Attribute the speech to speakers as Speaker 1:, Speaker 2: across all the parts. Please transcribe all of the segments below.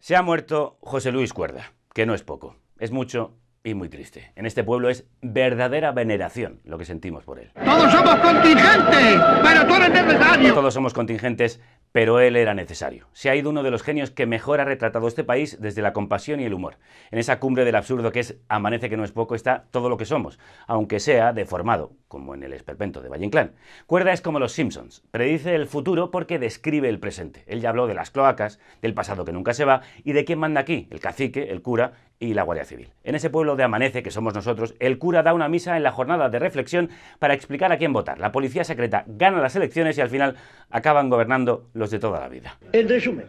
Speaker 1: Se ha muerto José Luis Cuerda, que no es poco, es mucho y muy triste. En este pueblo es verdadera veneración lo que sentimos por él. Todos somos contingentes, pero
Speaker 2: tú eres
Speaker 1: Todos somos contingentes, pero él era necesario. Se ha ido uno de los genios que mejor ha retratado este país desde la compasión y el humor. En esa cumbre del absurdo que es Amanece que no es poco está todo lo que somos, aunque sea deformado, como en el esperpento de Valle Inclán. Cuerda es como los Simpsons, predice el futuro porque describe el presente. Él ya habló de las cloacas, del pasado que nunca se va y de quién manda aquí, el cacique, el cura y la Guardia Civil. En ese pueblo de Amanece, que somos nosotros, el cura da una misa en la jornada de reflexión para explicar a quién votar. La policía secreta gana las elecciones y al final acaban gobernando los de toda la vida. En resumen,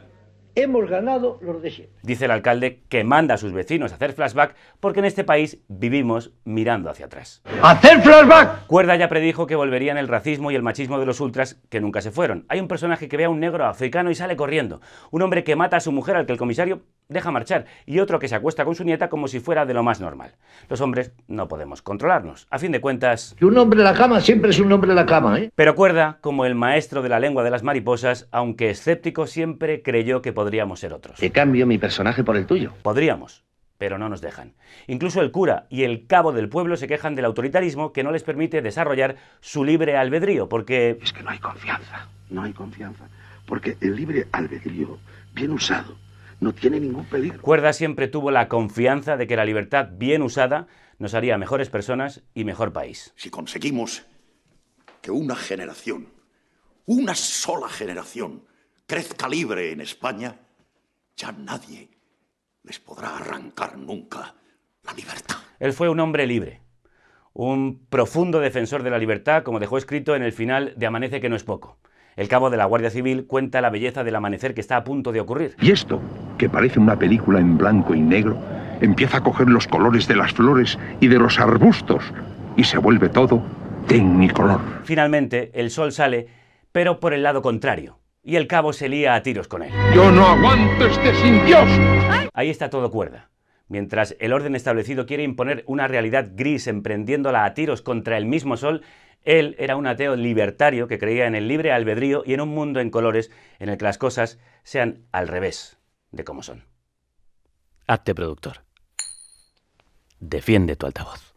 Speaker 1: hemos ganado los de Dice el alcalde que manda a sus vecinos a hacer flashback porque en este país vivimos mirando hacia atrás. ¡Hacer flashback! Cuerda ya predijo que volverían el racismo y el machismo de los ultras que nunca se fueron. Hay un personaje que ve a un negro africano y sale corriendo. Un hombre que mata a su mujer al que el comisario deja marchar y otro que se acuesta con su nieta como si fuera de lo más normal. Los hombres no podemos controlarnos. A fin de cuentas... un hombre en la cama siempre es un hombre en la cama, ¿eh? Pero Cuerda, como el maestro de la lengua de las mariposas, aunque escéptico, siempre creyó que podríamos ser otros. ¿Te cambio mi personaje por el tuyo? Podríamos, pero no nos dejan. Incluso el cura y el cabo del pueblo se quejan del autoritarismo que no les permite desarrollar su libre albedrío, porque... Es que no hay confianza, no hay confianza, porque el libre albedrío, bien usado, no tiene ningún peligro. Cuerda siempre tuvo la confianza de que la libertad bien usada nos haría mejores personas y mejor país. Si conseguimos que una generación, una sola generación, crezca libre en España, ya nadie les podrá arrancar nunca la libertad. Él fue un hombre libre, un profundo defensor de la libertad, como dejó escrito en el final de Amanece que no es poco. El cabo de la Guardia Civil cuenta la belleza del amanecer que está a punto de ocurrir. Y esto, que parece una película en blanco y negro, empieza a coger los colores de las flores y de los arbustos y se vuelve todo tecnicolor. Finalmente, el sol sale, pero por el lado contrario y el cabo se lía a tiros con él. Yo no aguanto este sin Dios. Ahí está todo cuerda. Mientras el orden establecido quiere imponer una realidad gris emprendiéndola a tiros contra el mismo sol, él era un ateo libertario que creía en el libre albedrío y en un mundo en colores en el que las cosas sean al revés de cómo son. Hazte productor. Defiende tu altavoz.